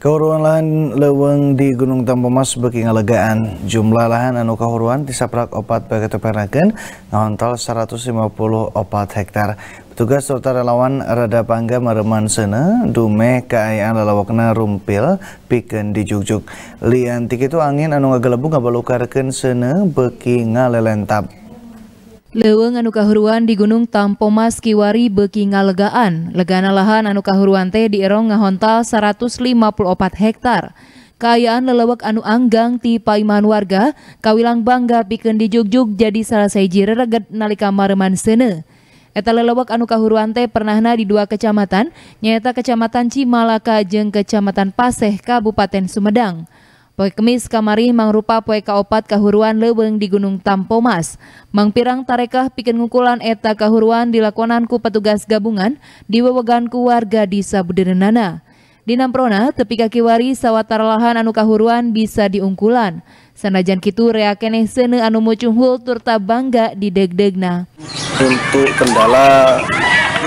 Kahuruan lahan leweng di Gunung Tampomas beki ngalegaan. Jumlah lahan anu kahuruan disaprak opat paketeperakeun ngahontal 150 opat hektar. Tugas serta relawan Rada Pangga Mareman Sene, Dume Kaayaan Lalawakna Rumpil, Piken di Jugjuk. Liantik itu angin anu ngagelebung ngabalukarkan Sene beki ngalelentap. Leweng anu kahuruan di Gunung Tampomas Kiwari beki ngalegaan. Legana lahan anu kahuruan teh di Erong ngahontal 154 hektar. Kayaan lelawak anu anggang ti paiman warga, kawilang bangga pikeun dijugjug jadi salah saiji rereget nalika mareman sene. Eta lelawak anu kahuruan teh pernahna di dua kecamatan, nyaeta Kecamatan Cimalaka jeung Kecamatan Paseh Kabupaten Sumedang. Poe Kemis kamari mangrupa poe kaopat kahuruan leweng di Gunung Tampomas. Mangpirang tarekah pikir ngukulan eta kahuruan dilakonan ku petugas gabungan di wewegan ku warga di Sabuderenana. Di Namprona, tepi kaki wari sawatar lahan anu kahuruan bisa diungkulan. Sanajan kitu reakeneh sene anu mucunghul turta bangga di deg Untuk kendala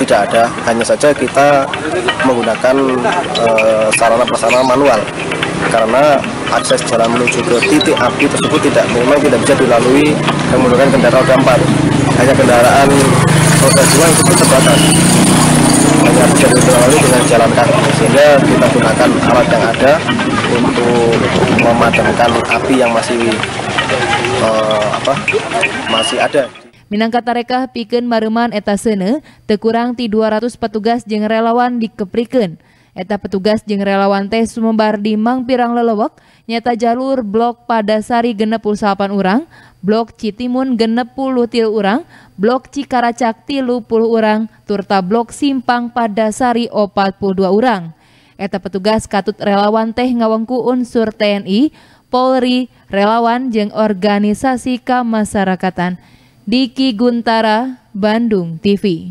tidak ada hanya saja kita menggunakan uh, eh, sarana prasarana manual karena akses jalan menuju ke titik api tersebut tidak memang tidak bisa dilalui menggunakan kendaraan roda hanya kendaraan roda yang itu terbatas hanya bisa dilalui dengan jalan kaki sehingga kita gunakan alat yang ada untuk memadamkan api yang masih uh, apa masih ada Minangkatarekah Piken mareman etasene, tekurang ti 200 petugas jeng relawan dikeprikan. Eta petugas jeng relawan teh sumembar di mangpirang Lelewek, nyata jalur blok pada sari genep usapan urang, blok Citimun genep puluh tilu urang, blok Cikaracak tilu puluh urang, turta blok Simpang pada sari opat puluh dua urang. Eta petugas katut relawan teh ngawengku unsur TNI, Polri, relawan jeng organisasi kemasyarakatan. Diki Guntara, Bandung TV.